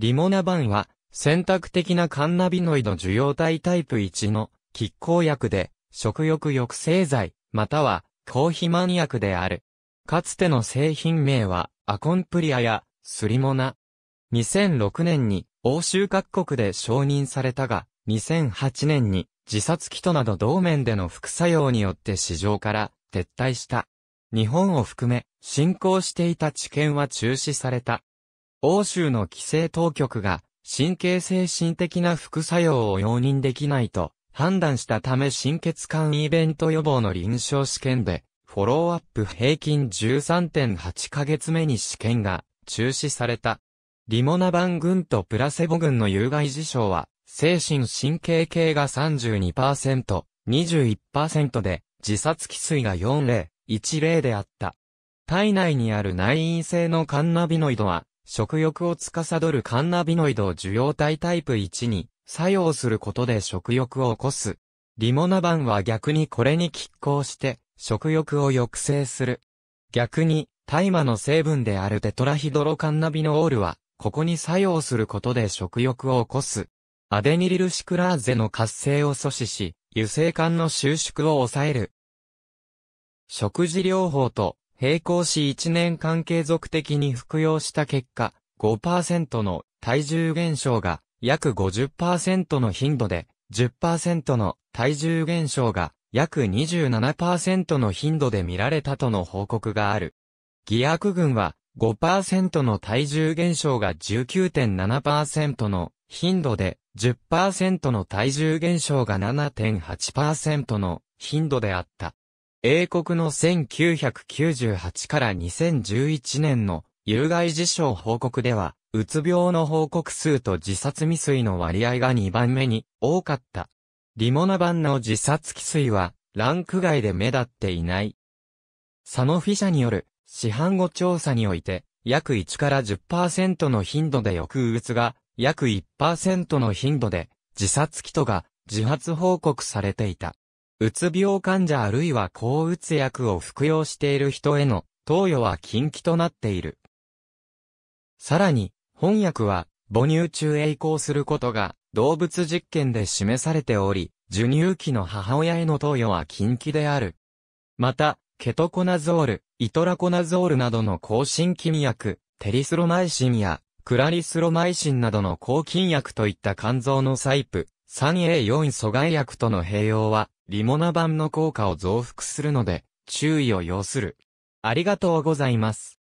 リモナバンは、選択的なカンナビノイド受容体タイプ1の拮抗薬で、食欲抑制剤、または、抗肥満薬である。かつての製品名は、アコンプリアや、スリモナ。2006年に、欧州各国で承認されたが、2008年に、自殺キとなど同面での副作用によって市場から撤退した。日本を含め、進行していた治験は中止された。欧州の規制当局が神経精神的な副作用を容認できないと判断したため心血管イベント予防の臨床試験でフォローアップ平均13.8ヶ月目に試験が中止された。リモナバン群とプラセボ群の有害事象は精神神経系が32%、21%で自殺未遂が4例、1例であった。体内にある内因性のカンナビノイドは食欲を司るカンナビノイド受容体タイプ1に作用することで食欲を起こす。リモナバンは逆にこれに拮抗して食欲を抑制する。逆に、大麻の成分であるテトラヒドロカンナビノールは、ここに作用することで食欲を起こす。アデニリルシクラーゼの活性を阻止し、油性管の収縮を抑える。食事療法と並行し1年間継続的に服用した結果、5%の体重減少が約50%の頻度で、10%の体重減少が約27%の頻度で見られたとの報告がある。偽薬群は5%の体重減少が19.7%の頻度で、10%の体重減少が7.8%の頻度であった。英国の1998から2011年の有害事象報告では、うつ病の報告数と自殺未遂の割合が2番目に多かった。リモナ版の自殺未遂はランク外で目立っていない。サノフィ社による市販後調査において、約1から10%の頻度で抑うつが、約1%の頻度で自殺キとが自発報告されていた。うつ病患者あるいは抗うつ薬を服用している人への投与は禁忌となっている。さらに、本薬は母乳中へ移行することが動物実験で示されており、授乳期の母親への投与は禁忌である。また、ケトコナゾール、イトラコナゾールなどの抗心菌薬、テリスロマイシンやクラリスロマイシンなどの抗菌薬といった肝臓のサイプ、3A4 阻害薬との併用はリモナ版の効果を増幅するので、注意を要する。ありがとうございます。